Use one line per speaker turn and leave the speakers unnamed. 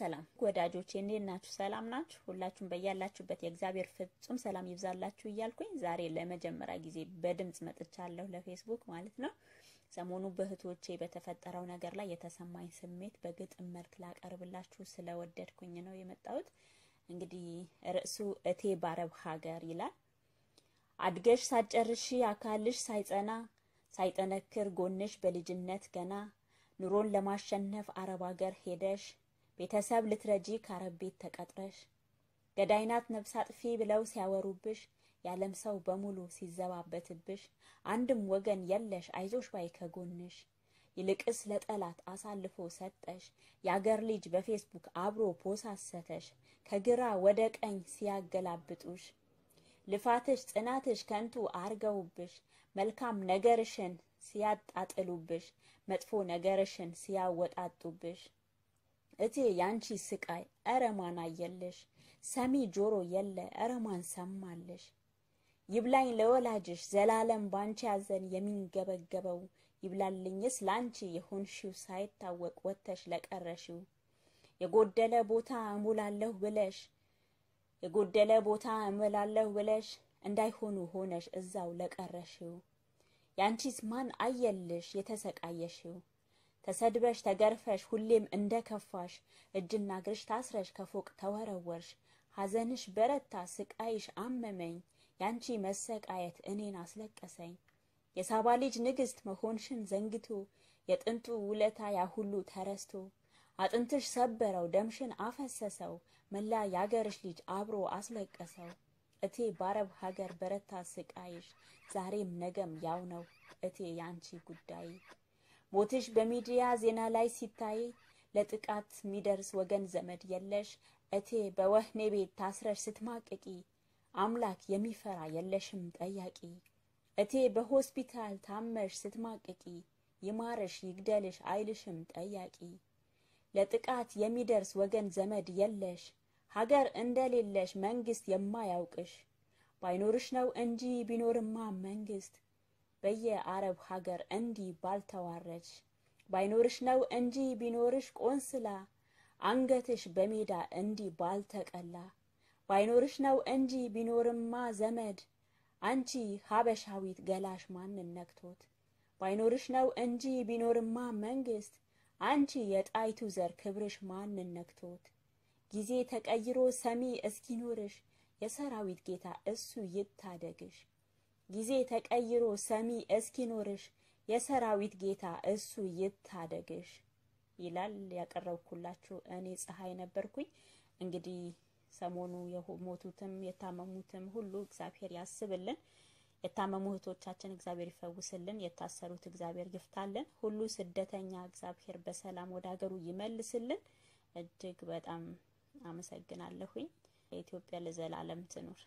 ሰላም ወዳጆቼ እንዴት ናችሁ? ሰላም ናችሁ? ሁላችሁም በያላችሁበት የእግዚአብሔር ፍጹም ሰላም ይብዛላችሁ እያልኩኝ ዛሬ ለመጀመሪያ ጊዜ በድምጽ መጥቻለሁ ለፌስቡክ ማለት ነው። ሰሞኑ በእህቶቼ በተፈጠረው ነገር ላይ የተሰማኝ ስሜት በግጥም መልክ ላቀርብላችሁ ስለወደድኩኝ ነው የመጣሁት። እንግዲህ ርዕሱ እቴ ባረብ ሀገር ይላል። አድገሽ ሳጨርሽ አካልሽ ሳይጸና ሳይጠነክር ጎንሽ በልጅነት ገና ኑሮን ለማሸነፍ አረብ ሀገር ሄደሽ ቤተሰብ ልትረጂ ከአረብ ቤት ተቀጥረሽ ገዳይናት ነፍስ አጥፊ ብለው ሲያወሩብሽ ያለም ሰው በሙሉ ሲዘባበትብሽ አንድም ወገን የለሽ አይዞሽ ባይ ከጎንሽ ይልቅስ ለጠላት አሳልፎ ሰጠሽ። የአገር ልጅ በፌስቡክ አብሮ ፖሳሰተሽ ከግራ ወደ ቀኝ ሲያገላብጡሽ ልፋትሽ ጽናትሽ ከንቱ አርገውብሽ መልካም ነገርሽን ሲያጣጥሉብሽ መጥፎ ነገርሽን ሲያወጣጡብሽ እቴ ያንቺ ስቃይ አረማን አየለሽ ሰሚ ጆሮ የለ እረማን ሰማለሽ ይብላኝ ለወላጅሽ ዘላለም ባንቺ ያዘን የሚንገበገበው ይብላልኝስ ላንቺ የሆንሽው ሳይታወቅ ወተሽ ለቀረሽው የጎደለ ቦታ እሙላለሁ ብለሽ የጎደለ ቦታ እሞላለሁ ብለሽ እንዳይሆኑ ሆነሽ እዛው ለቀረሽው ያንቺስ ማን አየልሽ የተሰቃየሽው ተሰድበሽ ተገርፈሽ ሁሌም እንደ ከፋሽ እጅና እግርሽ ታስረሽ ከፎቅ ተወረወርሽ። ሐዘንሽ በረታ ስቃይሽ አመመኝ ያንቺ መሰቃየት እኔን አስለቀሰኝ። የሳባ ልጅ ንግሥት መሆንሽን ዘንግቶ የጥንቱ ውለታ ያሁሉ ተረስቶ አጥንትሽ ሰበረው ደምሽን አፈሰሰው መላ ያገርሽ ልጅ አብሮ አስለቀሰው። እቴ ባረብ ሀገር በረታ ስቃይሽ ዛሬም ነገም ያው ነው እቴ ያንቺ ጉዳይ ሞትሽ በሚዲያ ዜና ላይ ሲታይ ለጥቃት የሚደርስ ወገን ዘመድ የለሽ እቴ በወህኔ ቤት ታስረሽ ስትማቅቂ አምላክ የሚፈራ የለሽም ጠያቂ እቴ በሆስፒታል ታመሽ ስትማቅቂ ይማረሽ ይግደልሽ አይልሽም ጠያቂ ለጥቃት የሚደርስ ወገን ዘመድ የለሽ ሀገር እንደሌለሽ መንግስት የማያውቅሽ ባይኖርሽ ነው እንጂ ቢኖርማ መንግስት በየአረብ ሀገር እንዲህ ባልተዋረድሽ ባይኖርሽ ነው እንጂ ቢኖርሽ ቆንስላ አንገትሽ በሜዳ እንዲህ ባልተቀላ ባይኖርሽ ነው እንጂ ቢኖርማ ዘመድ አንቺ ሀበሻዊት ገላሽ ማንን ነክቶት ባይኖርሽ ነው እንጂ ቢኖርማ መንግስት አንቺ የጣይቱ ዘር ክብርሽ ማንን ነክቶት ጊዜ ተቀይሮ ሰሚ እስኪኖርሽ የሰራዊት ጌታ እሱ ይታደግሽ። ጊዜ ተቀይሮ ሰሚ እስኪኖርሽ የሰራዊት ጌታ እሱ ይታደግሽ ይላል። ያቀረብኩላችሁ እኔ ፀሐይ ነበርኩኝ። እንግዲህ ሰሞኑ የሞቱትም የታመሙትም ሁሉ እግዚአብሔር ያስብልን። የታመሙ እህቶቻችን እግዚአብሔር ይፈውስልን። የታሰሩት እግዚአብሔር ይፍታልን። ሁሉ ስደተኛ እግዚአብሔር በሰላም ወደ ሀገሩ ይመልስልን። እጅግ በጣም አመሰግናለሁኝ። ኢትዮጵያ ለዘላለም ትኑር።